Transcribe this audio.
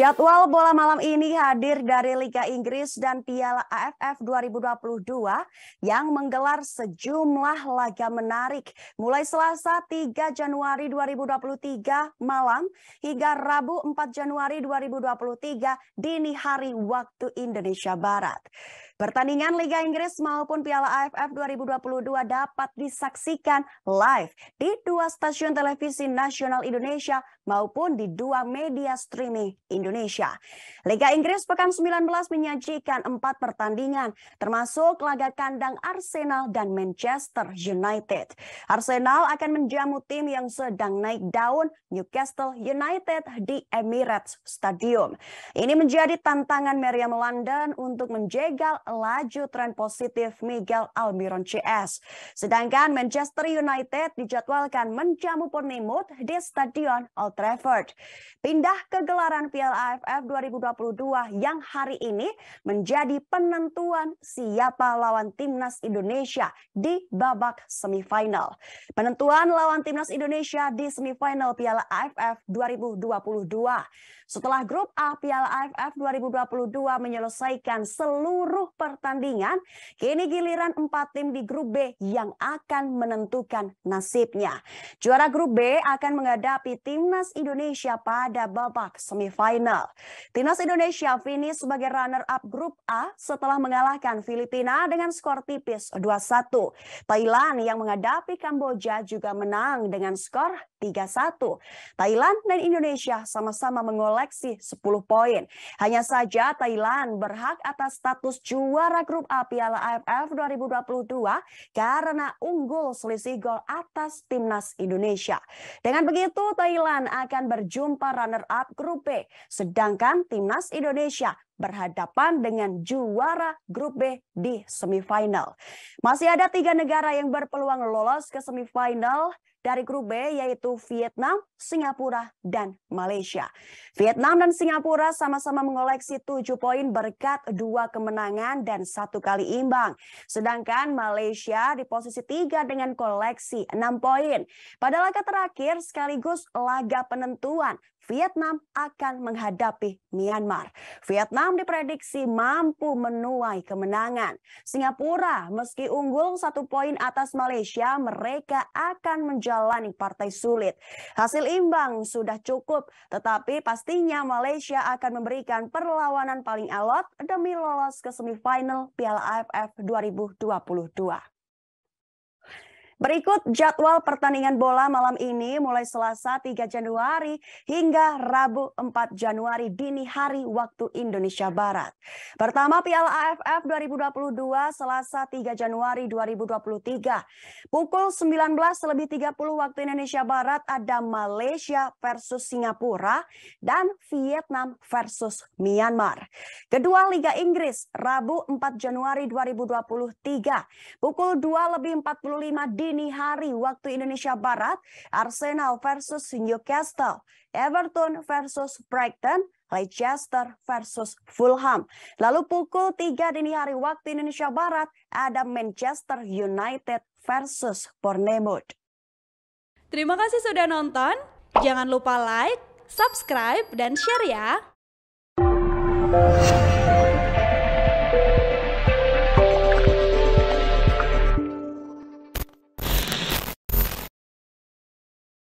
Jadwal bola malam ini hadir dari Liga Inggris dan Piala AFF 2022 yang menggelar sejumlah laga menarik mulai Selasa 3 Januari 2023 malam hingga Rabu 4 Januari 2023 dini hari waktu Indonesia Barat. Pertandingan Liga Inggris maupun Piala AFF 2022 dapat disaksikan live di dua stasiun televisi nasional Indonesia maupun di dua media streaming Indonesia. Indonesia. Liga Inggris pekan 19 menyajikan empat pertandingan, termasuk laga kandang Arsenal dan Manchester United. Arsenal akan menjamu tim yang sedang naik daun Newcastle United di Emirates Stadium. Ini menjadi tantangan Meriam London untuk menjegal laju tren positif Miguel Almiron CS. Sedangkan Manchester United dijadwalkan menjamu Bournemouth di Stadion Old Trafford. Pindah ke gelaran Piala AFF 2022 yang hari ini menjadi penentuan siapa lawan timnas Indonesia di babak semifinal. Penentuan lawan timnas Indonesia di semifinal Piala AFF 2022. Setelah grup A Piala AFF 2022 menyelesaikan seluruh pertandingan, kini giliran empat tim di grup B yang akan menentukan nasibnya. Juara grup B akan menghadapi timnas Indonesia pada babak semifinal final. Timnas Indonesia finish sebagai runner-up grup A setelah mengalahkan Filipina dengan skor tipis 2-1. Thailand yang menghadapi Kamboja juga menang dengan skor 3-1. Thailand dan Indonesia sama-sama mengoleksi 10 poin. Hanya saja Thailand berhak atas status juara grup A Piala AFF 2022 karena unggul selisih gol atas timnas Indonesia. Dengan begitu Thailand akan berjumpa runner-up grup B Sedangkan timnas Indonesia berhadapan dengan juara grup B di semifinal. Masih ada tiga negara yang berpeluang lolos ke semifinal, dari grup B yaitu Vietnam, Singapura, dan Malaysia. Vietnam dan Singapura sama-sama mengoleksi 7 poin berkat dua kemenangan dan satu kali imbang. Sedangkan Malaysia di posisi 3 dengan koleksi 6 poin. Pada laga terakhir sekaligus laga penentuan Vietnam akan menghadapi Myanmar. Vietnam diprediksi mampu menuai kemenangan. Singapura meski unggul satu poin atas Malaysia, mereka akan menjadi menjalani partai sulit. Hasil imbang sudah cukup, tetapi pastinya Malaysia akan memberikan perlawanan paling alot demi lolos ke semifinal Piala AFF 2022. Berikut jadwal pertandingan bola malam ini mulai Selasa 3 Januari hingga Rabu 4 Januari dini hari waktu Indonesia Barat. Pertama Piala AFF 2022 Selasa 3 Januari 2023. Pukul 19 lebih 30 waktu Indonesia Barat ada Malaysia versus Singapura dan Vietnam versus Myanmar. Kedua Liga Inggris Rabu 4 Januari 2023 pukul 2 lebih 45 di dini hari waktu Indonesia Barat, Arsenal versus Newcastle, Everton versus Brighton, Leicester versus Fulham. Lalu pukul 3 dini hari waktu Indonesia Barat ada Manchester United versus Bournemouth. Terima kasih sudah nonton. Jangan lupa like, subscribe, dan share ya.